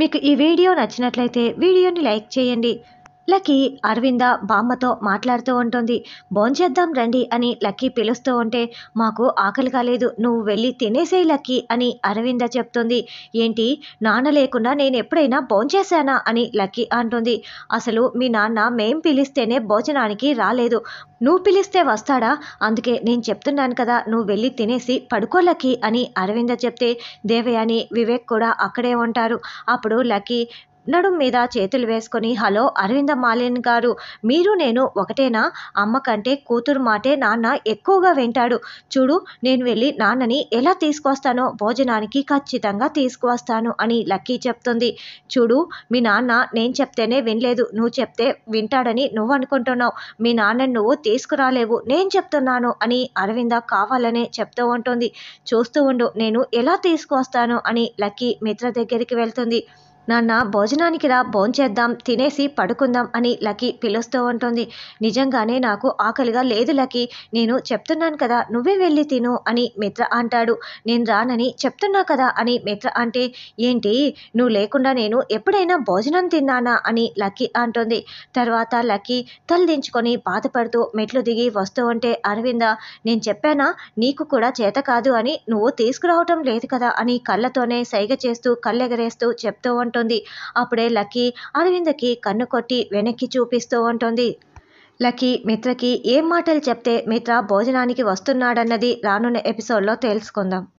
మీకు ఈ వీడియో నచ్చినట్లయితే వీడియోని లైక్ చేయండి లక్కీ అరవింద బామ్మతో మాట్లాడుతూ ఉంటుంది భోంచేద్దాం రండి అని లక్కీ పిలుస్తూ ఉంటే మాకు ఆకలి కాలేదు నువ్వు వెళ్ళి తినేసేయి లక్కీ అని అరవింద చెప్తుంది ఏంటి నాన్న లేకుండా నేను ఎప్పుడైనా భోంచేశానా అని లక్కీ అంటుంది అసలు మీ నాన్న మేం పిలిస్తేనే భోజనానికి రాలేదు నువ్వు పిలిస్తే వస్తాడా అందుకే నేను చెప్తున్నాను కదా నువ్వు వెళ్ళి తినేసి పడుకో లక్కీ అని అరవింద చెప్తే దేవయాని వివేక్ కూడా అక్కడే ఉంటారు అప్పుడు లక్కీ నడుం మీద చేతులు వేసుకొని హలో అరవింద మాలిన్ గారు మీరు నేను ఒకటేనా అమ్మ కంటే కూతురు మాటే నాన్న ఎక్కువగా వింటాడు చూడు నేను వెళ్ళి నాన్నని ఎలా తీసుకొస్తానో భోజనానికి ఖచ్చితంగా తీసుకువస్తాను అని లక్కీ చెప్తుంది చూడు మీ నాన్న నేను చెప్తేనే వినలేదు నువ్వు చెప్తే వింటాడని నువ్వు అనుకుంటున్నావు మీ నాన్నని నువ్వు తీసుకురాలేవు నేను చెప్తున్నాను అని అరవింద కావాలనే చెప్తూ ఉంటుంది చూస్తూ ఉండు నేను ఎలా తీసుకువస్తాను అని లక్కీ మిత్ర దగ్గరికి వెళ్తుంది నాన్న భోజనానికి రా భోంచేద్దాం తినేసి పడుకుందాం అని లక్కీ పిలుస్తూ ఉంటుంది నిజంగానే నాకు ఆకలిగా లేదు లక్కీ నేను చెప్తున్నాను కదా నువ్వే వెళ్ళి తిను అని మిత్ర అంటాడు నేను రానని చెప్తున్నా కదా అని మిత్ర అంటే ఏంటి నువ్వు లేకుండా నేను ఎప్పుడైనా భోజనం తిన్నానా అని లక్కీ అంటుంది తర్వాత లక్కీ తలదించుకొని బాధపడుతూ మెట్లు దిగి వస్తూ ఉంటే అరవింద నేను చెప్పానా నీకు కూడా చేత కాదు అని నువ్వు తీసుకురావటం లేదు కదా అని కళ్ళతోనే సైగ చేస్తూ కళ్ళెగరేస్తూ చెప్తూ ఉంటుంది అప్పుడే లక్కీ అరవిందకి కన్ను కొట్టి వెనక్కి చూపిస్తూ ఉంటుంది లక్కీ మిత్రకి ఏం మాటలు చెప్తే మిత్ర భోజనానికి వస్తున్నాడన్నది రానున్న ఎపిసోడ్లో తెలుసుకుందాం